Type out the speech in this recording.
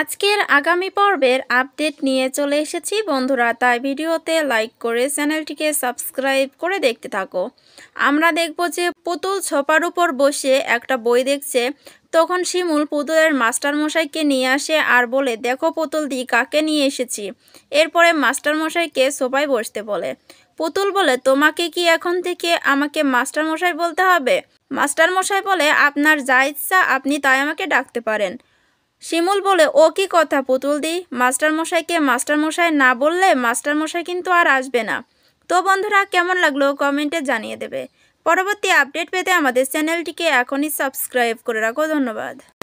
আজকের আগামী পর্বের আপডেট নিয়ে চলে এসেছি বন্ধুরা তাই ভিডিওতে লাইক করে চ্যানেলটিকে সাবস্ক্রাইব করে দেখতে থাকো আমরা দেখব যে পুতুল ছপার উপর বসে একটা বই দেখছে তখন শিমুল পুতুলের মাস্টারমশাইকে নিয়ে আসে আর বলে দেখো পুতুল দি কাকে নিয়ে এসেছি এরপরে মাস্টারমশাইকে সোফায় বসতে বলে পুতুল বলে তোমাকে কি এখন থেকে আমাকে মাস্টারমশাই বলতে হবে মাস্টারমশাই বলে আপনার যা ইচ্ছা আপনি তাই আমাকে ডাকতে পারেন শিমুল বলে ও কি কথা পুতুল দি মাস্টারমশাইকে মাস্টারমশাই না বললে মাস্টারমশাই কিন্তু আর আসবে না তো বন্ধুরা কেমন লাগলো কমেন্টে জানিয়ে দেবে পরবর্তী আপডেট পেতে আমাদের চ্যানেলটিকে এখনই সাবস্ক্রাইব করে রাখো ধন্যবাদ